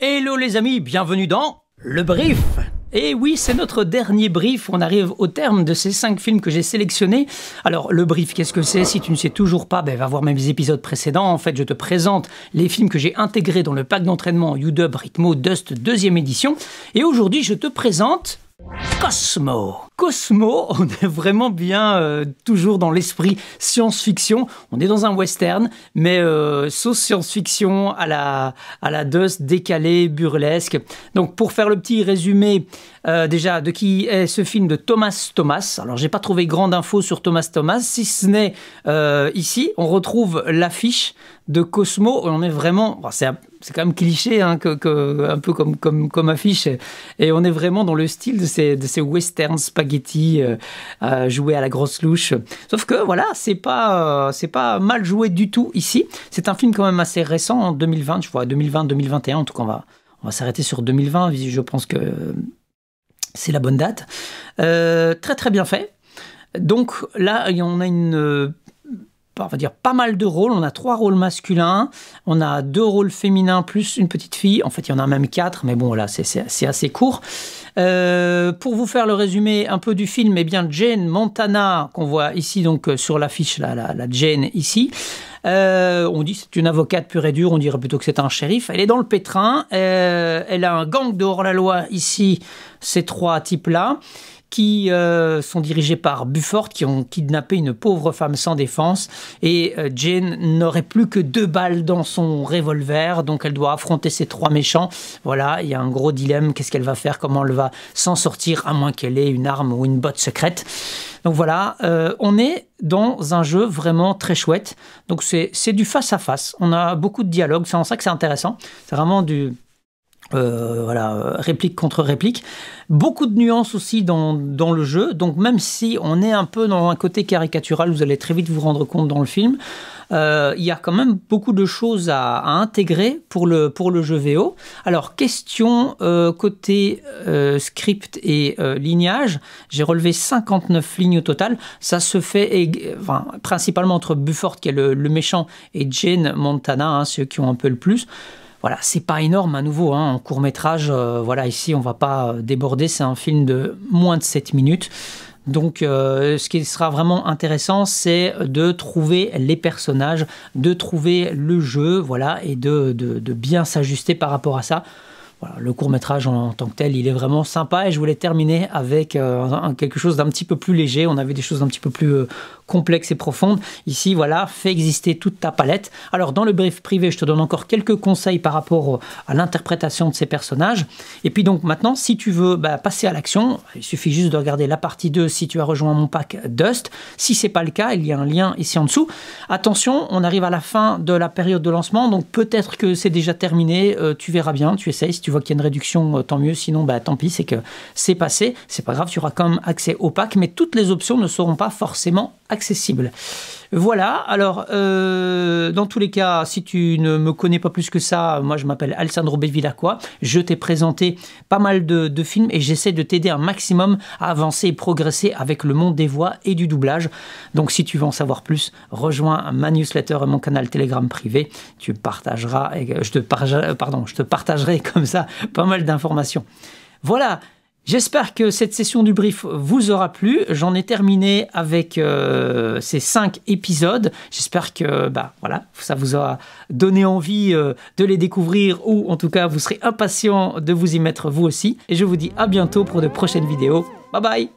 Hello les amis, bienvenue dans le brief. Et eh oui, c'est notre dernier brief. On arrive au terme de ces cinq films que j'ai sélectionnés. Alors, le brief, qu'est-ce que c'est Si tu ne sais toujours pas, ben, va voir mes épisodes précédents. En fait, je te présente les films que j'ai intégrés dans le pack d'entraînement UDub Ritmo Dust deuxième édition. Et aujourd'hui, je te présente Cosmo. Cosmo, on est vraiment bien euh, toujours dans l'esprit science-fiction. On est dans un western, mais euh, sauce science-fiction à la, à la dust décalée, burlesque. Donc pour faire le petit résumé euh, déjà de qui est ce film de Thomas Thomas. Alors j'ai pas trouvé grande info sur Thomas Thomas, si ce n'est ici, on retrouve l'affiche de Cosmo. On est vraiment, c'est c'est quand même cliché, hein, que, un peu comme, comme, comme affiche. Et on est vraiment dans le style de ces, de ces westerns spaghetti euh, à joués à la grosse louche. Sauf que voilà, c'est pas, c'est pas mal joué du tout ici. C'est un film quand même assez récent, en 2020, je crois, 2020-2021. En tout cas, on va, on va s'arrêter sur 2020. Je pense que c'est la bonne date. Euh, très très bien fait. Donc là, on a une euh, on va dire pas mal de rôles. On a trois rôles masculins, on a deux rôles féminins plus une petite fille. En fait, il y en a même quatre, mais bon, là, c'est assez court. Euh, pour vous faire le résumé un peu du film, eh bien Jane Montana, qu'on voit ici donc euh, sur l'affiche, la, la, Jane ici, euh, on dit c'est une avocate pure et dure, on dirait plutôt que c'est un shérif. Elle est dans le pétrin, elle a un gang dehors la loi ici, ces trois types-là qui euh, sont dirigés par Bufford, qui ont kidnappé une pauvre femme sans défense. Et euh, Jane n'aurait plus que deux balles dans son revolver, donc elle doit affronter ces trois méchants. Voilà, il y a un gros dilemme, qu'est-ce qu'elle va faire, comment elle va s'en sortir, à moins qu'elle ait une arme ou une botte secrète. Donc voilà, euh, on est dans un jeu vraiment très chouette. Donc c'est du face-à-face, on a beaucoup de dialogues, c'est en ça que c'est intéressant. C'est vraiment du euh, voilà, euh, réplique contre réplique. Beaucoup de nuances aussi dans, dans, le jeu, donc même si on est un peu dans un côté caricatural, vous allez très vite vous rendre compte dans le film, euh, il y a quand même beaucoup de choses à, intégrer pour le, pour le jeu VO. Alors, question côté script et lignage, j'ai relevé 59 lignes au total, ça se fait principalement entre Bufford, qui est le, méchant, et Jane Montana, hein, ceux qui ont un peu le plus. Voilà, c'est pas énorme à nouveau, hein, en court métrage, euh, voilà, ici on va pas euh, déborder, c'est un film de moins de 7 minutes. Donc euh, ce qui sera vraiment intéressant, c'est de trouver les personnages, de trouver le jeu, voilà, et de, bien s'ajuster par rapport à ça. Voilà, le court métrage en, tant que tel, il est vraiment sympa et je voulais terminer avec quelque chose d'un petit peu plus léger. On avait des choses un petit peu plus complexe et profonde. Ici, voilà, fais exister toute ta palette. Alors, dans le brief privé, je te donne encore quelques conseils par rapport à l'interprétation de ces personnages. Et puis donc maintenant, si tu veux bah, passer à l'action, il suffit juste de regarder la partie 2 si tu as rejoint mon pack euh, Dust. Si c'est pas le cas, il y a un lien ici en dessous. Attention, on arrive à la fin de la période de lancement, donc peut-être que c'est déjà terminé, euh, tu verras bien, tu essayes, si tu vois qu'il y a une réduction, euh, tant mieux, sinon bah, tant pis, c'est que c'est passé, c'est pas grave, tu auras quand même accès au pack, mais toutes les options ne seront pas forcément accessibles accessible. Voilà, alors euh, dans tous les cas, si tu ne me connais pas plus que ça, moi je m'appelle Alessandro Bevilacqua, je t'ai présenté pas mal de, films et j'essaie de t'aider un maximum à avancer et progresser avec le monde des voix et du doublage. Donc si tu veux en savoir plus, rejoins ma newsletter et mon canal Telegram privé, tu partageras, je te pardon, je te partagerai comme ça pas mal d'informations. Voilà, J'espère que cette session du brief vous aura plu. J'en ai terminé avec euh, ces cinq épisodes. J'espère que bah, voilà, ça vous aura donné envie euh, de les découvrir ou en tout cas vous serez impatient de vous y mettre vous aussi. Et je vous dis à bientôt pour de prochaines vidéos. Bye bye